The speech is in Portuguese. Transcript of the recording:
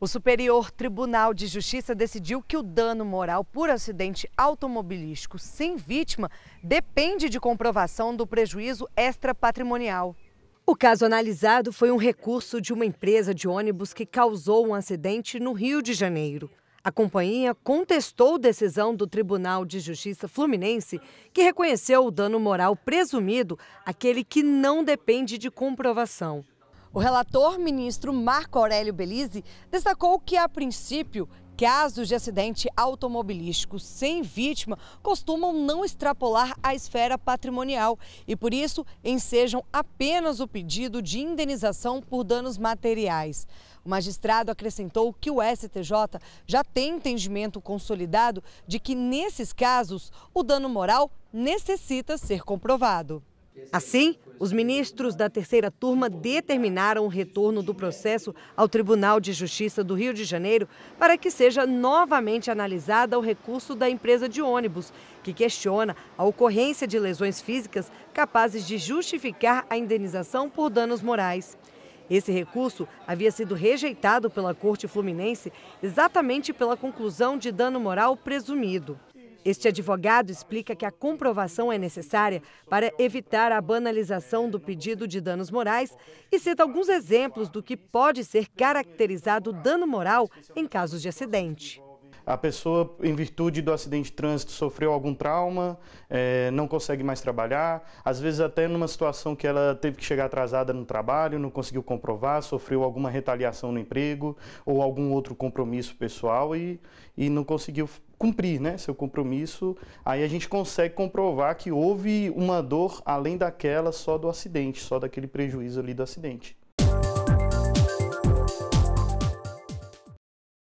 O Superior Tribunal de Justiça decidiu que o dano moral por acidente automobilístico sem vítima depende de comprovação do prejuízo extrapatrimonial. O caso analisado foi um recurso de uma empresa de ônibus que causou um acidente no Rio de Janeiro. A companhia contestou decisão do Tribunal de Justiça Fluminense, que reconheceu o dano moral presumido, aquele que não depende de comprovação. O relator ministro Marco Aurélio Belize destacou que, a princípio, Casos de acidente automobilístico sem vítima costumam não extrapolar a esfera patrimonial e, por isso, ensejam apenas o pedido de indenização por danos materiais. O magistrado acrescentou que o STJ já tem entendimento consolidado de que, nesses casos, o dano moral necessita ser comprovado. Assim, os ministros da terceira turma determinaram o retorno do processo ao Tribunal de Justiça do Rio de Janeiro para que seja novamente analisada o recurso da empresa de ônibus, que questiona a ocorrência de lesões físicas capazes de justificar a indenização por danos morais. Esse recurso havia sido rejeitado pela Corte Fluminense exatamente pela conclusão de dano moral presumido. Este advogado explica que a comprovação é necessária para evitar a banalização do pedido de danos morais e cita alguns exemplos do que pode ser caracterizado dano moral em casos de acidente a pessoa, em virtude do acidente de trânsito, sofreu algum trauma, é, não consegue mais trabalhar, às vezes até numa situação que ela teve que chegar atrasada no trabalho, não conseguiu comprovar, sofreu alguma retaliação no emprego ou algum outro compromisso pessoal e, e não conseguiu cumprir né, seu compromisso, aí a gente consegue comprovar que houve uma dor além daquela só do acidente, só daquele prejuízo ali do acidente.